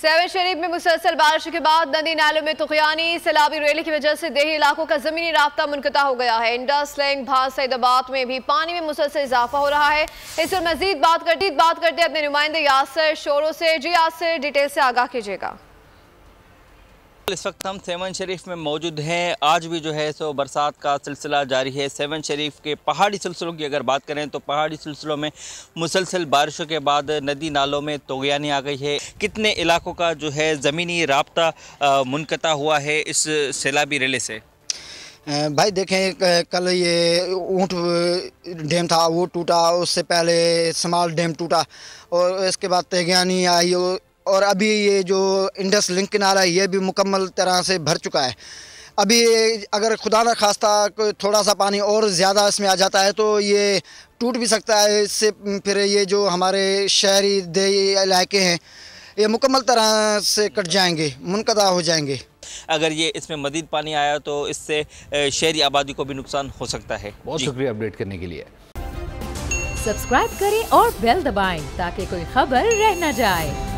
सैवर शरीफ में मुसलसल बारिश के बाद नदी नालों में तुकयानी सैलाबी रैली की वजह से देही इलाकों का जमीनी रबता मुनकता हो गया है इंडस लैंग भाज सैदाबाद में भी पानी में मुसलसल इजाफा हो रहा है इस पर मजीद बात करती बात करते अपने नुमाइंदे यासर शोरों से जी यासर डिटेल से आगाह कीजिएगा इस वक्त हम सेवन शरीफ में मौजूद हैं आज भी जो है सो बरसात का सिलसिला जारी है सेवन शरीफ के पहाड़ी सिलसिलों की अगर बात करें तो पहाड़ी सिलसिलों में मुसलसल बारिशों के बाद नदी नालों में तोगयानी आ गई है कितने इलाकों का जो है ज़मीनी रबता मुनकता हुआ है इस सैलाबी रेले से भाई देखें कल ये ऊँट डैम था वो टूटा उससे पहले समाल डैम टूटा और इसके बाद तेगयानी आई और और अभी ये जो इंडस लिंक किनारा ये भी मुकम्मल तरह से भर चुका है अभी अगर खुदा न खास्ता थोड़ा सा पानी और ज़्यादा इसमें आ जाता है तो ये टूट भी सकता है इससे फिर ये जो हमारे शहरी देही इलाके हैं ये मुकम्मल तरह से कट जाएंगे मुनकदा हो जाएंगे अगर ये इसमें मजीद पानी आया तो इससे शहरी आबादी को भी नुकसान हो सकता है बहुत शुक्रिया अपडेट करने के लिए सब्सक्राइब करें और बेल दबाएं ताकि कोई खबर रह न जाए